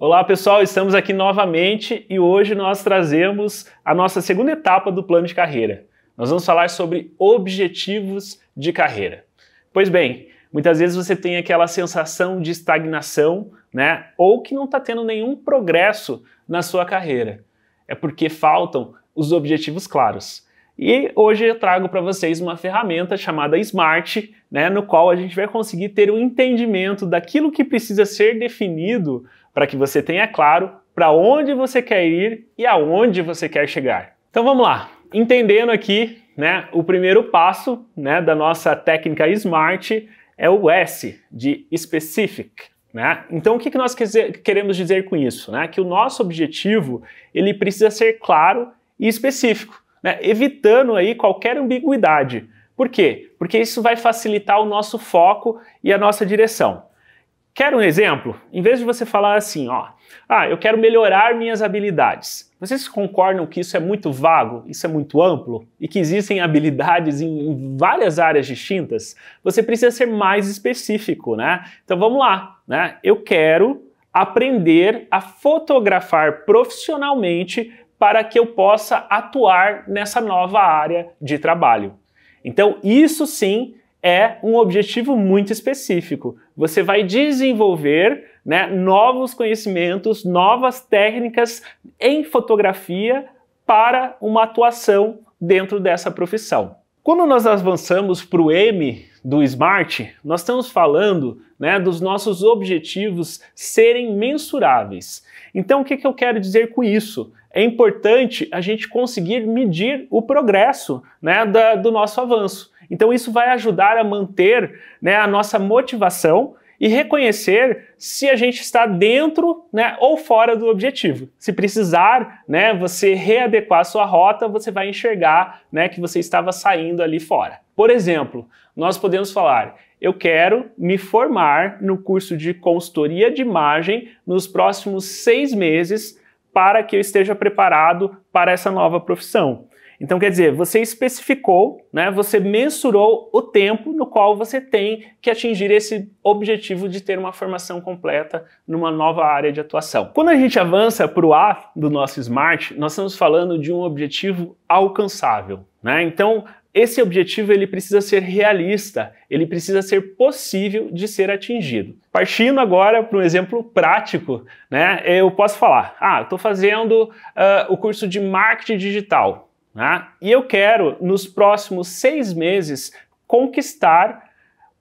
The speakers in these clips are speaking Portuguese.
Olá pessoal, estamos aqui novamente e hoje nós trazemos a nossa segunda etapa do plano de carreira. Nós vamos falar sobre objetivos de carreira. Pois bem, muitas vezes você tem aquela sensação de estagnação, né? Ou que não está tendo nenhum progresso na sua carreira. É porque faltam os objetivos claros. E hoje eu trago para vocês uma ferramenta chamada Smart, né, no qual a gente vai conseguir ter um entendimento daquilo que precisa ser definido para que você tenha claro para onde você quer ir e aonde você quer chegar. Então vamos lá, entendendo aqui né, o primeiro passo né, da nossa técnica SMART é o S de Specific. Né? Então o que, que nós queremos dizer com isso? Né? Que o nosso objetivo ele precisa ser claro e específico né, evitando aí qualquer ambiguidade. Por quê? Porque isso vai facilitar o nosso foco e a nossa direção. Quer um exemplo? Em vez de você falar assim, ó, ah, eu quero melhorar minhas habilidades. Vocês concordam que isso é muito vago, isso é muito amplo e que existem habilidades em, várias áreas distintas? Você precisa ser mais específico, né? Então vamos lá, né? Eu quero aprender a fotografar profissionalmente para que eu possa atuar nessa nova área de trabalho. Então, isso sim é um objetivo muito específico. Você vai desenvolver né, novos conhecimentos, novas técnicas em fotografia para uma atuação dentro dessa profissão. Quando nós avançamos para o M do SMART, nós estamos falando né, dos nossos objetivos serem mensuráveis. Então, o que, que eu quero dizer com isso? É importante a gente conseguir medir o progresso né, da, do nosso avanço. Então, isso vai ajudar a manter né, a nossa motivação e reconhecer se a gente está dentro né, ou fora do objetivo. Se precisar né, você readequar sua rota, você vai enxergar né, que você estava saindo ali fora. Por exemplo, nós podemos falar: eu quero me formar no curso de consultoria de imagem nos próximos seis meses para que eu esteja preparado para essa nova profissão. Então, quer dizer, você especificou, né, você mensurou o tempo no qual você tem que atingir esse objetivo de ter uma formação completa numa nova área de atuação. Quando a gente avança para o A do nosso SMART, nós estamos falando de um objetivo alcançável. Né? Então, esse objetivo ele precisa ser realista, ele precisa ser possível de ser atingido. Partindo agora para um exemplo prático, né, eu posso falar: ah, estou fazendo uh, o curso de marketing digital né, e eu quero, nos próximos seis meses, conquistar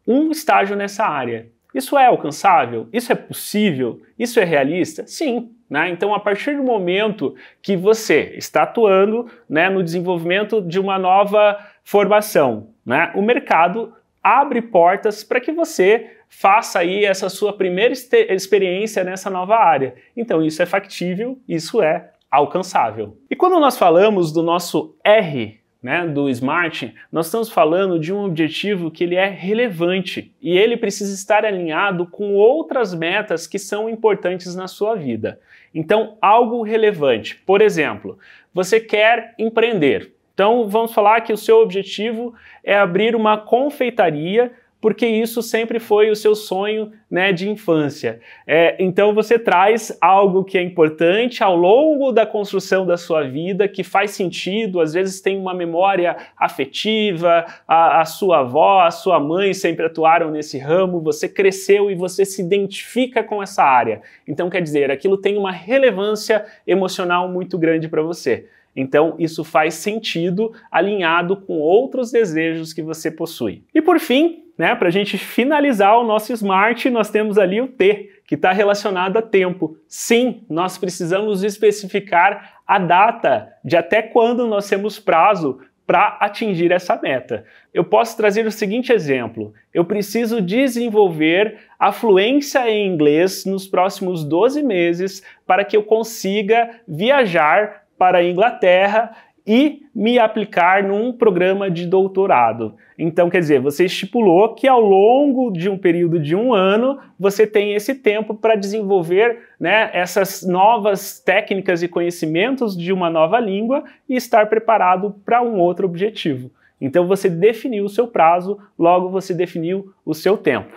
um estágio nessa área. Isso é alcançável? Isso é possível? Isso é realista? Sim. Né? Então, a partir do momento que você está atuando né, no desenvolvimento de uma nova formação. Né? O mercado abre portas para que você faça aí essa sua primeira experiência nessa nova área. Então isso é factível, isso é alcançável. E quando nós falamos do nosso R, né, do Smart, nós estamos falando de um objetivo que ele é relevante e ele precisa estar alinhado com outras metas que são importantes na sua vida. Então, algo relevante. Por exemplo, você quer empreender, então, vamos falar que o seu objetivo é abrir uma confeitaria porque isso sempre foi o seu sonho né, de infância. É, então você traz algo que é importante ao longo da construção da sua vida, que faz sentido, às vezes tem uma memória afetiva, a, a sua avó, a sua mãe sempre atuaram nesse ramo, você cresceu e você se identifica com essa área. Então quer dizer, aquilo tem uma relevância emocional muito grande para você. Então, isso faz sentido alinhado com outros desejos que você possui. E por fim, né, para a gente finalizar o nosso smart, nós temos ali o T, que está relacionado a tempo. Sim, nós precisamos especificar a data de até quando nós temos prazo para atingir essa meta. Eu posso trazer o seguinte exemplo: eu preciso desenvolver a fluência em inglês nos próximos 12 meses para que eu consiga viajar para a Inglaterra e me aplicar num programa de doutorado. Então, quer dizer, você estipulou que ao longo de um período de um ano você tem esse tempo para desenvolver né, essas novas técnicas e conhecimentos de uma nova língua e estar preparado para um outro objetivo. Então, você definiu o seu prazo, logo você definiu o seu tempo.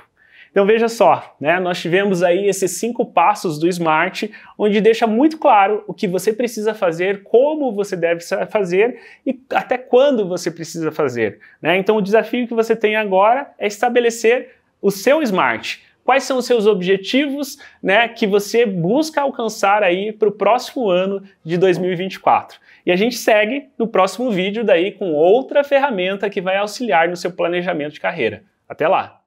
Então veja só, né? nós tivemos aí esses cinco passos do Smart, onde deixa muito claro o que você precisa fazer, como você deve fazer e até quando você precisa fazer. Né? Então o desafio que você tem agora é estabelecer o seu Smart. Quais são os seus objetivos né, que você busca alcançar aí para o próximo ano de 2024? E a gente segue no próximo vídeo daí com outra ferramenta que vai auxiliar no seu planejamento de carreira. Até lá!